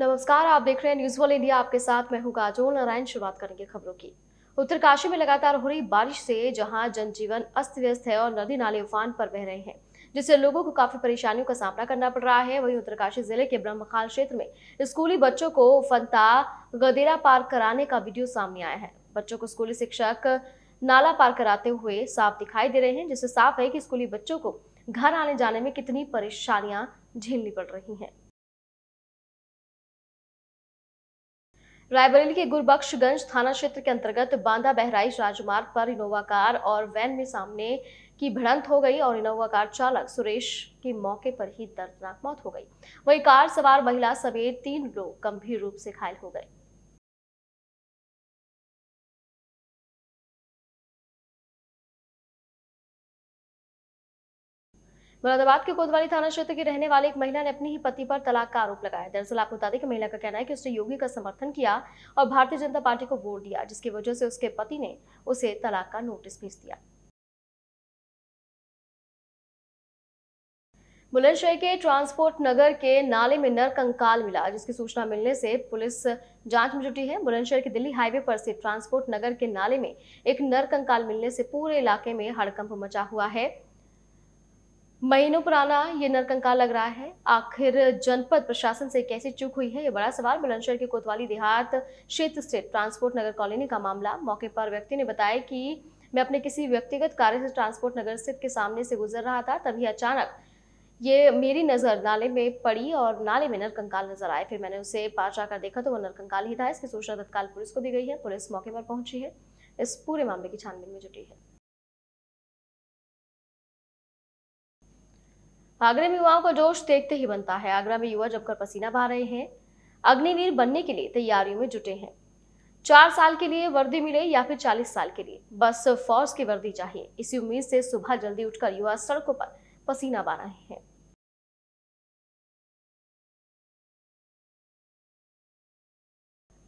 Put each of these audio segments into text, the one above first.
नमस्कार आप देख रहे हैं न्यूज वॉल इंडिया आपके साथ मैं हूं काजोल नारायण शुरुआत करेंगे खबरों की उत्तरकाशी में लगातार हो रही बारिश से जहां जनजीवन अस्त व्यस्त है और नदी नाले उफान पर बह रहे हैं जिससे लोगों को काफी परेशानियों का सामना करना पड़ रहा है वहीं उत्तरकाशी जिले के ब्रह्मखाल क्षेत्र में स्कूली बच्चों को फंता गदेरा पार कराने का वीडियो सामने आया है बच्चों को स्कूली शिक्षक नाला पार कराते हुए साफ दिखाई दे रहे हैं जिससे साफ है कि स्कूली बच्चों को घर आने जाने में कितनी परेशानियां झेलनी पड़ रही हैं रायबरेली के गुरबख्शगंज थाना क्षेत्र के अंतर्गत बांदा बहराइच राजमार्ग पर इनोवा कार और वैन में सामने की भिड़ंत हो गई और इनोवा कार चालक सुरेश की मौके पर ही दर्दनाक मौत हो गई वही कार सवार महिला समेत तीन लोग गंभीर रूप से घायल हो गए मुरादाबाद के कोतवाली थाना क्षेत्र की रहने वाली एक महिला ने अपने ही पति पर तलाक का आरोप लगाया दरअसल आपको बता दें कि महिला का कहना है कि उसने योगी का समर्थन किया और भारतीय जनता पार्टी को वोट दिया जिसकी वजह से उसके पति ने उसे तलाक का नोटिस भेज दिया बुलंदशहर के ट्रांसपोर्ट नगर के नाले में नर कंकाल मिला जिसकी सूचना मिलने से पुलिस जांच में जुटी है बुलंदशहर के दिल्ली हाईवे पर से ट्रांसपोर्ट नगर के नाले में एक नर कंकाल मिलने से पूरे इलाके में हड़कंप मचा हुआ है महीनों पुराना ये नरकंकाल लग रहा है आखिर जनपद प्रशासन से कैसे चूक हुई है ये बड़ा सवाल बुलंदशहर के कोतवाली देहात क्षेत्र स्थित ट्रांसपोर्ट नगर कॉलोनी का मामला मौके पर व्यक्ति ने बताया कि मैं अपने किसी व्यक्तिगत कार्य से ट्रांसपोर्ट नगर स्थित के सामने से गुजर रहा था तभी अचानक ये मेरी नज़र नाले में पड़ी और नाले में नरकंकाल नजर आए फिर मैंने उसे पार आकर देखा तो वह नरकंकाल ही था इसकी सूचना तत्काल पुलिस को दी गई है पुलिस मौके पर पहुंची है इस पूरे मामले की छानबीन में जुटी है आगरे में युवाओं का जोश देखते ही बनता है आगरा में युवा जमकर पसीना बहा रहे हैं अग्निवीर बनने के लिए तैयारियों में जुटे हैं चार साल के लिए वर्दी मिले या फिर चालीस साल के लिए बस फौज की वर्दी चाहिए इसी उम्मीद से सुबह जल्दी उठकर युवा सड़कों पर पसीना बहा रहे हैं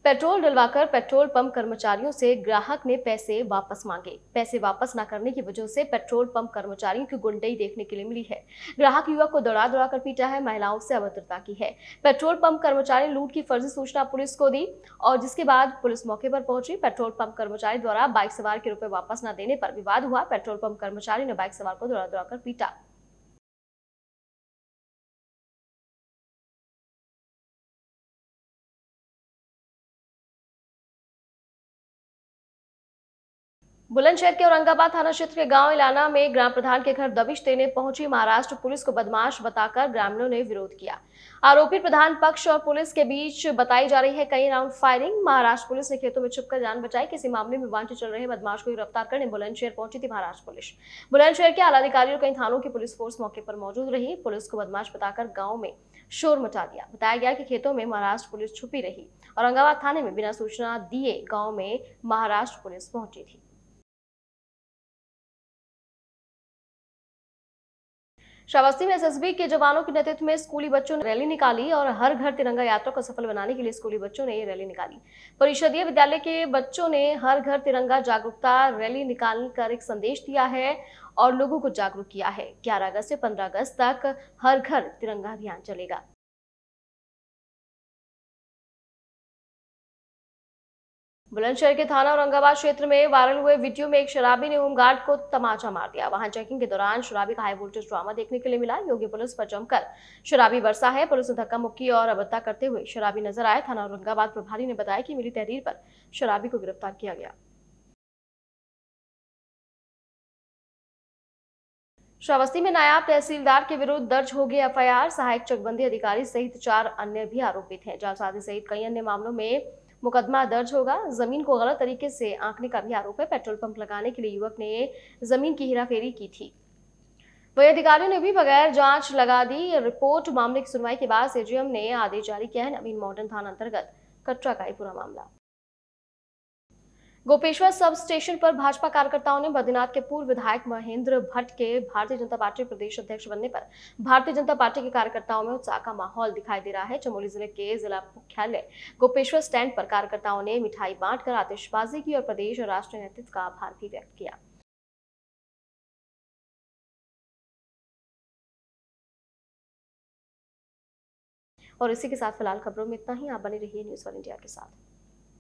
पेट्रोल डलवाकर पेट्रोल पंप कर्मचारियों से ग्राहक ने पैसे वापस मांगे पैसे वापस ना करने की वजह से पेट्रोल पंप कर्मचारियों की गुंडई देखने के लिए मिली है ग्राहक युवक को दौड़ा दौड़ा कर पीटा है महिलाओं से अभद्रता की है पेट्रोल पंप कर्मचारी ने लूट की फर्जी सूचना पुलिस को दी और जिसके बाद पुलिस मौके पर पहुंची पेट्रोल पंप कर्मचारी द्वारा बाइक सवार के रुपए वापस न देने पर विवाद हुआ पेट्रोल पंप कर्मचारी ने बाइक सवार को दौड़ा दौड़ा कर पीटा बुलंदशहर के औरंगाबाद थाना क्षेत्र के गांव इलाना में ग्राम प्रधान के घर दबिश देने पहुंची महाराष्ट्र पुलिस को बदमाश बताकर ग्रामीणों ने विरोध किया आरोपी प्रधान पक्ष और पुलिस के बीच बताई जा रही है कई राउंड फायरिंग महाराष्ट्र पुलिस ने खेतों में छुपकर जान बचाई किसी मामले में वांछित चल रहे बदमाश को गिरफ्तार करने बुलंदशहर पहुंची थी महाराष्ट्र पुलिस बुलंदशहर के आलाधिकारी और कई थानों की पुलिस फोर्स मौके पर मौजूद रही पुलिस को बदमाश बताकर गाँव में शोर मचा दिया बताया गया कि खेतों में महाराष्ट्र पुलिस छुपी रही औरंगाबाद थाने में बिना सूचना दिए गाँव में महाराष्ट्र पुलिस पहुंची थी श्रावस्ती में एसएसबी के जवानों के नेतृत्व में स्कूली बच्चों ने रैली निकाली और हर घर तिरंगा यात्रा को सफल बनाने के लिए स्कूली बच्चों ने ये रैली निकाली परिषदीय विद्यालय के बच्चों ने हर घर तिरंगा जागरूकता रैली निकाल कर एक संदेश दिया है और लोगों को जागरूक किया है ग्यारह अगस्त से पंद्रह अगस्त तक हर घर तिरंगा अभियान चलेगा बुलंदशहर के थाना औरंगाबाद क्षेत्र में वायरल हुए वीडियो में एक शराबी ने होमगार्ड को तमाचा मार दिया वहां चेकिंग के दौरान शराबी का हाई वोल्टेज ड्रामा देखने के लिए मिला योगी पुलिस पर जमकर शराबी बरसा है पुलिस ने धक्का मुक्की और अबत्ता करते हुए शराबी नजर आए थाना औरंगाबाद प्रभारी ने बताया कि मिली तहरीर पर शराबी को गिरफ्तार किया गया श्रावस्ती में नायब तहसीलदार के विरुद्ध दर्ज हो गई एफआईआर सहायक चकबंदी अधिकारी सहित चार अन्य भी आरोपित हैं जालसाजी सहित कई अन्य मामलों में मुकदमा दर्ज होगा जमीन को गलत तरीके से आंकने का भी आरोप है पेट्रोल पंप लगाने के लिए युवक ने जमीन की हेराफेरी की थी वही अधिकारियों ने भी बगैर जांच लगा दी रिपोर्ट मामले की सुनवाई के बाद सीजीएम ने आदेश जारी किया है नवीन मॉडर्न थाना अंतर्गत कटरा का पूरा मामला गोपेश्वर सब स्टेशन पर भाजपा कार्यकर्ताओं ने बद्रीनाथ के पूर्व विधायक महेंद्र भट्ट के भारतीय जनता पार्टी प्रदेश अध्यक्ष बनने पर भारतीय जनता पार्टी के कार्यकर्ताओं में उत्साह का माहौल दिखाई दे रहा है चमोली जिले के जिला मुख्यालय गोपेश्वर स्टैंड पर कार्यकर्ताओं ने मिठाई बांटकर आतिशबाजी की और प्रदेश और राष्ट्रीय नेतृत्व का आभार भी व्यक्त किया और इसी के साथ फिलहाल खबरों में इतना ही आप बने रहिए न्यूज वन इंडिया के साथ